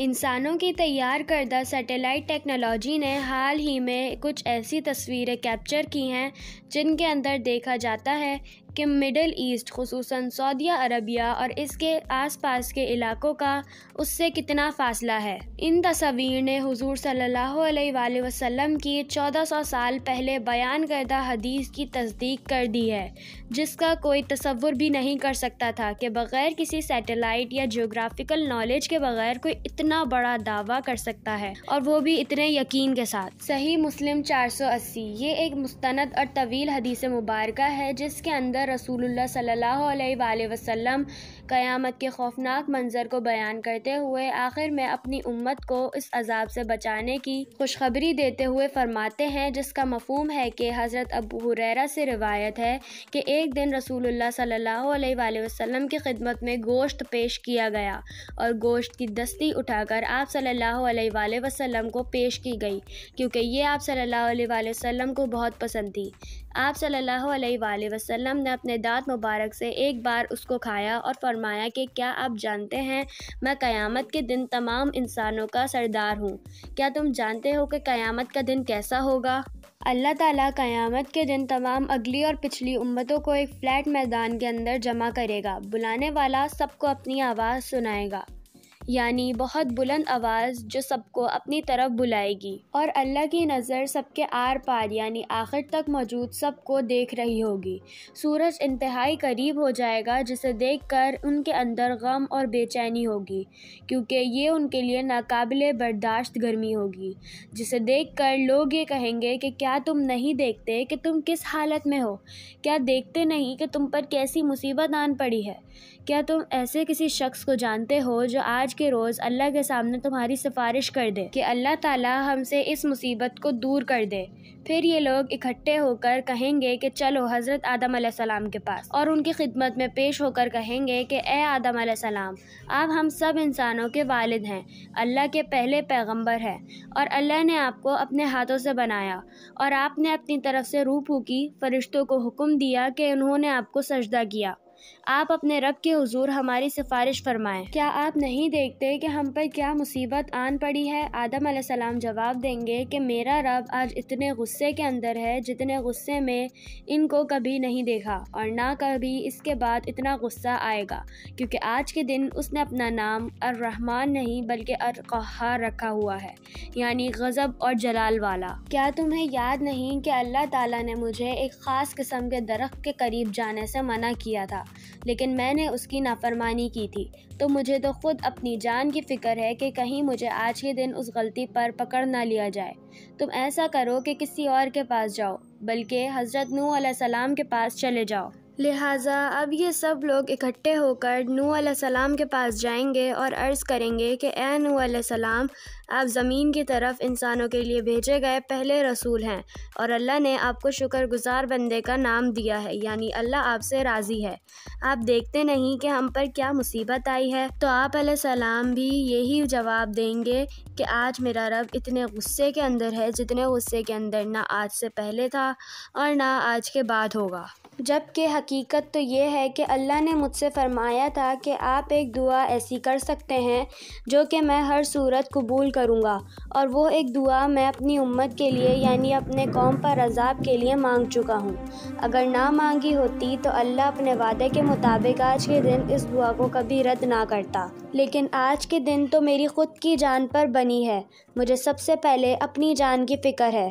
इंसानों की तैयार करदा सैटेलाइट टेक्नोलॉजी ने हाल ही में कुछ ऐसी तस्वीरें कैप्चर की हैं जिनके अंदर देखा जाता है कि मिडल ईस्ट खसूस सऊदी अरबिया और इसके आसपास के इलाकों का उससे कितना फ़ासला है इन तस्वीर ने हजूर सल्ला अलैहि की चौदह सौ साल पहले बयान करदा हदीस की तस्दीक कर दी है जिसका कोई तस्वुर भी नहीं कर सकता था कि बग़ैर किसी सेटेलाइट या जोग्राफिकल नॉलेज के बग़ैर कोई इतना बड़ा दावा कर सकता है और वो भी इतने यकीन के साथ सही मुस्लिम चार सौ अस्सी ये एक मुस्ंद और तवील हदीस मुबारक है जिसके अंदर रसूलुल्लाह सल्लल्लाहु अलैहि वसल्लम क़यामत के खौफनाक मंजर को बयान करते हुए आखिर में अपनी उम्मत को इस अजाब से बचाने की खुशखबरी देते हुए फरमाते हैं जिसका मफहम है कि हज़रत अबू हुररा से रिवायत है कि एक दिन रसूल सल्लल्लाहु अलैहि वसल्लम की खिदमत में गोश्त पेश किया गया और गोश्त की दस्ती उठाकर आप सल्ला वसलम को पेश की गई क्योंकि ये आप सल्ला अलैहि को बहुत पसंद थी आप सल्लल्लाहु अलैहि वसल्लम ने अपने दांत मुबारक से एक बार उसको खाया और फरमा फरमाया कि क्या आप जानते हैं मैं क़यामत के दिन तमाम इंसानों का सरदार हूँ क्या तुम जानते हो कि क़यामत का दिन कैसा होगा अल्लाह ताला क़यामत के दिन तमाम अगली और पिछली उम्मतों को एक फ्लैट मैदान के अंदर जमा करेगा बुलाने वाला सबको अपनी आवाज़ सुनाएगा यानी बहुत बुलंद आवाज़ जो सबको अपनी तरफ बुलाएगी और अल्लाह की नज़र सबके आर पार यानी आखिर तक मौजूद सबको देख रही होगी सूरज इंतहाई करीब हो जाएगा जिसे देखकर उनके अंदर गम और बेचैनी होगी क्योंकि ये उनके लिए नाकबिल बर्दाश्त गर्मी होगी जिसे कर लोग ये कहेंगे कि क्या तुम नहीं देखते कि तुम किस हालत में हो क्या देखते नहीं कि तुम पर कैसी मुसीबत आन पड़ी है क्या तुम ऐसे किसी शख्स को जानते हो जो आज के रोज़ अल्लाह के सामने तुम्हारी सिफारिश कर दे कि अल्लाह ताला हमसे इस मुसीबत को दूर कर दे फिर ये लोग इकट्ठे होकर कहेंगे कि चलो हज़रत आदम सलाम के पास और उनकी खिदमत में पेश होकर कहेंगे कि ए आदम सलाम आप हम सब इंसानों के वालिद हैं अल्लाह के पहले पैगंबर हैं और अल्लाह ने आपको अपने हाथों से बनाया और आपने अपनी तरफ से रूह फूकी फरिश्तों को हुक्म दिया कि उन्होंने आपको सजदा किया आप अपने रब के हजूर हमारी सिफारिश फरमाएं क्या आप नहीं देखते कि हम पर क्या मुसीबत आन पड़ी है आदम सलाम जवाब देंगे कि मेरा रब आज इतने गुस्से के अंदर है जितने गुस्से में इनको कभी नहीं देखा और ना कभी इसके बाद इतना गुस्सा आएगा क्योंकि आज के दिन उसने अपना नाम अर्रहमान नहीं बल्कि कहार रखा हुआ है यानी गज़ब और जलाल वाला क्या तुम्हें याद नहीं कि अल्लाह ताला ने मुझे एक ख़ास किस्म के दरख्त के करीब जाने से मना किया था लेकिन मैंने उसकी नाफरमानी की थी तो मुझे तो ख़ुद अपनी जान की फ़िक्र है कि कहीं मुझे आज के दिन उस गलती पर पकड़ ना लिया जाए तुम ऐसा करो कि किसी और के पास जाओ बल्कि हज़रत नू सलाम के पास चले जाओ लिहाजा अब ये सब लोग इकट्ठे होकर नूह सलाम के पास जाएंगे और अर्ज़ करेंगे कि ए नूह सलाम आप ज़मीन की तरफ इंसानों के लिए भेजे गए पहले रसूल हैं और अल्लाह ने आपको शुक्रगुजार बंदे का नाम दिया है यानी अल्लाह आपसे राज़ी है आप देखते नहीं कि हम पर क्या मुसीबत आई है तो आप सलाम भी यही जवाब देंगे कि आज मेरा रब इतने गुस्से के अंदर है जितने गुस्से के अंदर ना आज से पहले था और ना आज के बाद होगा जबकि हकीकत तो ये है कि अल्लाह ने मुझसे फ़रमाया था कि आप एक दुआ ऐसी कर सकते हैं जो कि मैं हर सूरत कबूल करूँगा और वो एक दुआ मैं अपनी उम्मत के लिए यानी अपने कौम पर अजाब के लिए मांग चुका हूँ अगर ना मांगी होती तो अल्लाह अपने वादे के मुताबिक आज के दिन इस दुआ को कभी रद्द ना करता लेकिन आज के दिन तो मेरी ख़ुद की जान पर बनी है मुझे सबसे पहले अपनी जान की फ़िक्र है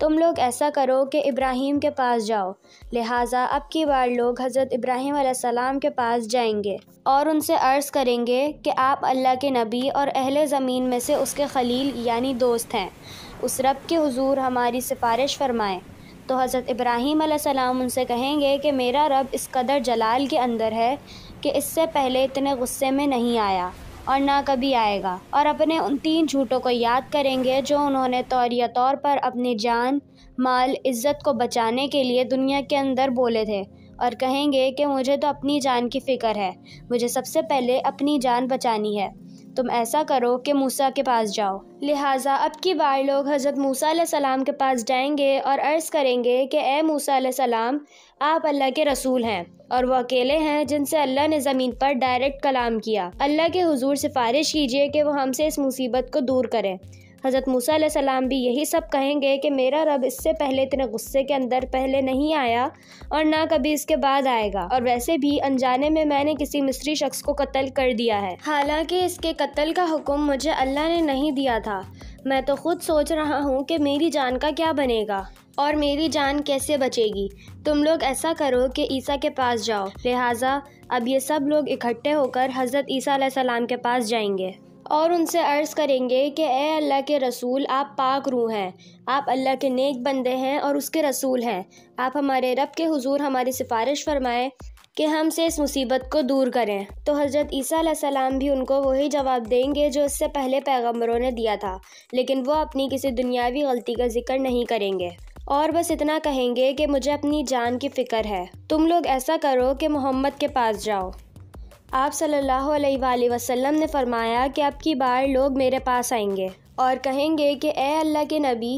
तुम लोग ऐसा करो कि इब्राहीम के पास जाओ लिहाजा अब की बार लोग हज़रत इब्राहीम सलाम के पास जाएंगे और उनसे अर्ज़ करेंगे कि आप अल्लाह के नबी और अहल ज़मीन में से उसके खलील यानी दोस्त हैं उस रब के हुजूर हमारी सिफारिश फरमाएं तो हज़रत इब्राहीम सलाम उनसे कहेंगे कि मेरा रब इस कदर जलाल के अंदर है कि इससे पहले इतने गुस्से में नहीं आया और ना कभी आएगा और अपने उन तीन झूठों को याद करेंगे जो उन्होंने तौर या तौर पर अपनी जान माल इज़्ज़त को बचाने के लिए दुनिया के अंदर बोले थे और कहेंगे कि मुझे तो अपनी जान की फ़िक्र है मुझे सबसे पहले अपनी जान बचानी है तुम ऐसा करो कि मूसा के पास जाओ लिहाजा अब की बार लोग हज़रत मूसा सलाम के पास जाएंगे और अर्ज़ करेंगे कि ए मूसा सलाम आप अल्लाह के रसूल हैं और वह अकेले हैं जिनसे अल्लाह ने ज़मीन पर डायरेक्ट कलाम किया अल्लाह के हुजूर सिफारिश कीजिए कि वो हमसे इस मुसीबत को दूर करें हज़रत मूसा सलाम भी यही सब कहेंगे कि मेरा रब इससे पहले इतने गुस्से के अंदर पहले नहीं आया और ना कभी इसके बाद आएगा और वैसे भी अनजाने में मैंने किसी मिस्री शख्स को कत्ल कर दिया है हालांकि इसके कत्ल का हुक्म मुझे अल्लाह ने नहीं दिया था मैं तो खुद सोच रहा हूँ कि मेरी जान का क्या बनेगा और मेरी जान कैसे बचेगी तुम लोग ऐसा करो कि ईसा के पास जाओ लिहाजा अब ये सब लोग इकट्ठे होकर हज़रत ईसा सलाम के पास जाएंगे और उनसे अर्ज़ करेंगे कि ए अल्लाह के रसूल आप पाक रूह हैं आप अल्लाह के नेक बंदे हैं और उसके रसूल हैं आप हमारे रब के हुजूर हमारी सिफारिश फरमाएं कि हमसे इस मुसीबत को दूर करें तो हज़रत ईसा सलाम भी उनको वही जवाब देंगे जो इससे पहले पैगम्बरों ने दिया था लेकिन वो अपनी किसी दुनियावी गलती का जिक्र नहीं करेंगे और बस इतना कहेंगे कि मुझे अपनी जान की फ़िक्र है तुम लोग ऐसा करो कि मोहम्मद के पास जाओ आप सल्लल्लाहु अलैहि वसल्लम ने फरमाया कि अब की बार लोग मेरे पास आएंगे और कहेंगे कि ए अल्लाह के नबी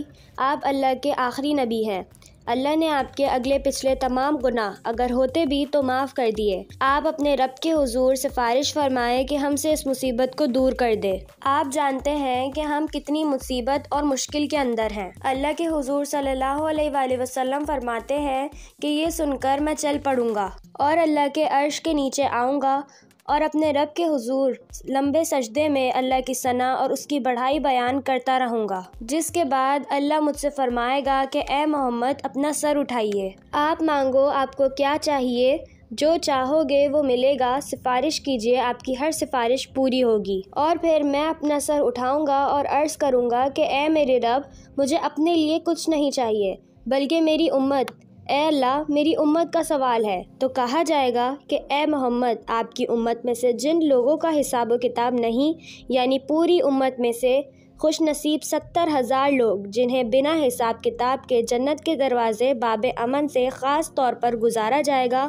आप अल्लाह के आखिरी नबी हैं अल्लाह ने आपके अगले पिछले तमाम गुनाह अगर होते भी तो माफ़ कर दिए आप अपने रब के हुजूर सिफारिश फरमाएं कि हमसे इस मुसीबत को दूर कर दे आप जानते हैं कि हम कितनी मुसीबत और मुश्किल के अंदर हैं अल्लाह के हुजूर सल्लल्लाहु अलैहि वसल्लम फरमाते हैं कि ये सुनकर मैं चल पड़ूंगा और अल्लाह के अर्श के नीचे आऊँगा और अपने रब के हुजूर लंबे सजदे में अल्लाह की सना और उसकी बढ़ाई बयान करता रहूँगा जिसके बाद अल्लाह मुझसे फरमाएगा कि ए मोहम्मद अपना सर उठाइए आप मांगो आपको क्या चाहिए जो चाहोगे वो मिलेगा सिफारिश कीजिए आपकी हर सिफारिश पूरी होगी और फिर मैं अपना सर उठाऊंगा और अर्ज़ करूंगा कि ए मेरे रब मुझे अपने लिए कुछ नहीं चाहिए बल्कि मेरी उम्मत ए अल्लाह मेरी उम्मत का सवाल है तो कहा जाएगा कि ए मोहम्मद आपकी उम्मत में से जिन लोगों का हिसाब किताब नहीं यानी पूरी उम्मत में से खुश नसीब सत्तर हज़ार लोग जिन्हें बिना हिसाब किताब के जन्नत के दरवाज़े बाब अमन से ख़ास तौर पर गुजारा जाएगा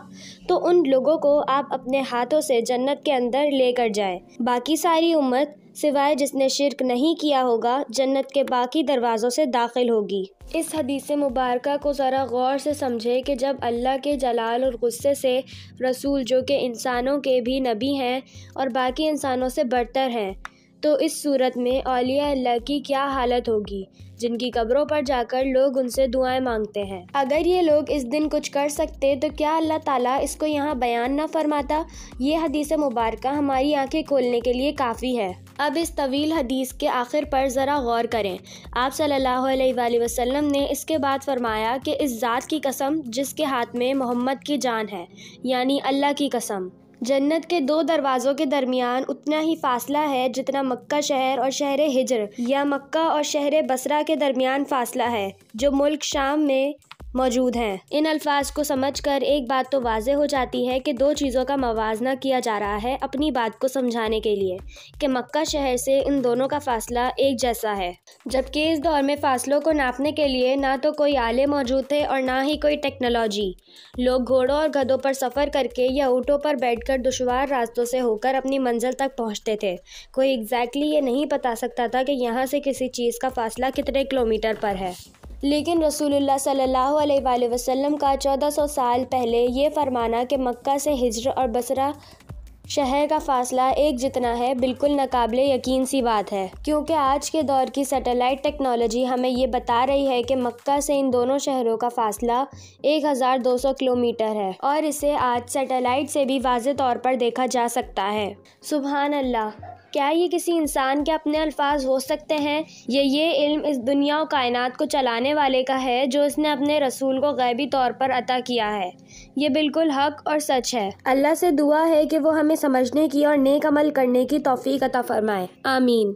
तो उन लोगों को आप अपने हाथों से जन्नत के अंदर लेकर जाएं बाकी सारी उम्मत सिवाय जिसने शिरक नहीं किया होगा जन्नत के बाकी दरवाज़ों से दाखिल होगी इस हदीस मुबारक को ज़रा गौर से समझे कि जब अल्लाह के जलाल और गुस्से से रसूल जो कि इंसानों के भी नबी हैं और बाकी इंसानों से बढ़तर हैं तो इस सूरत में अलिया अल्लाह की क्या हालत होगी जिनकी कब्रों पर जाकर लोग उनसे दुआएं मांगते हैं अगर ये लोग इस दिन कुछ कर सकते तो क्या अल्लाह ताला इसको यहाँ बयान ना फरमाता ये हदीस मुबारक हमारी आंखें खोलने के लिए काफ़ी है अब इस तवील हदीस के आखिर पर ज़रा गौर करें आप सल्लल्लाहु अलैहि वसल्लम ने इसके बाद फरमाया कि इस ज़ात की कसम जिसके हाथ में मोहम्मद की जान है यानी अल्लाह की कसम जन्नत के दो दरवाज़ों के दरमियान उतना ही फासला है जितना मक्का शहर और शहर हिजर या मक्का और शहर बसरा के दरमियान फासला है जो मुल्क शाम में मौजूद हैं इन अल्फाज को समझ कर एक बात तो वाज हो जाती है कि दो चीज़ों का मवाजना किया जा रहा है अपनी बात को समझाने के लिए कि मक्का शहर से इन दोनों का फासला एक जैसा है जबकि इस दौर में फासलों को नापने के लिए ना तो कोई आले मौजूद थे और ना ही कोई टेक्नोलॉजी लोग घोड़ों और गधों पर सफ़र करके या ऊँटों पर कर दुशवार रास्तों से होकर अपनी मंजिल तक पहुँचते थे कोई एग्जैक्टली ये नहीं बता सकता था कि यहाँ से किसी चीज़ का फासला कितने किलोमीटर पर है लेकिन रसूलुल्लाह सल्लल्लाहु अलैहि वसल्लम का 1400 साल पहले ये फरमाना कि मक्का से हिजर और बसरा शहर का फासला एक जितना है बिल्कुल नाकबल यकीन सी बात है क्योंकि आज के दौर की सैटेलाइट टेक्नोलॉजी हमें ये बता रही है कि मक्का से इन दोनों शहरों का फासला 1200 किलोमीटर है और इसे आज सैटेलाइट से भी वाज तौर पर देखा जा सकता है सुबहान अल्लाह क्या ये किसी इंसान के अपने अल्फाज हो सकते हैं ये ये इल्म इस दुनिया और कायनात को चलाने वाले का है जो इसने अपने रसूल को गैबी तौर पर अता किया है ये बिल्कुल हक और सच है अल्लाह से दुआ है कि वो हमें समझने की और नेक अमल करने की तोफ़ी अता फ़रमाए आमीन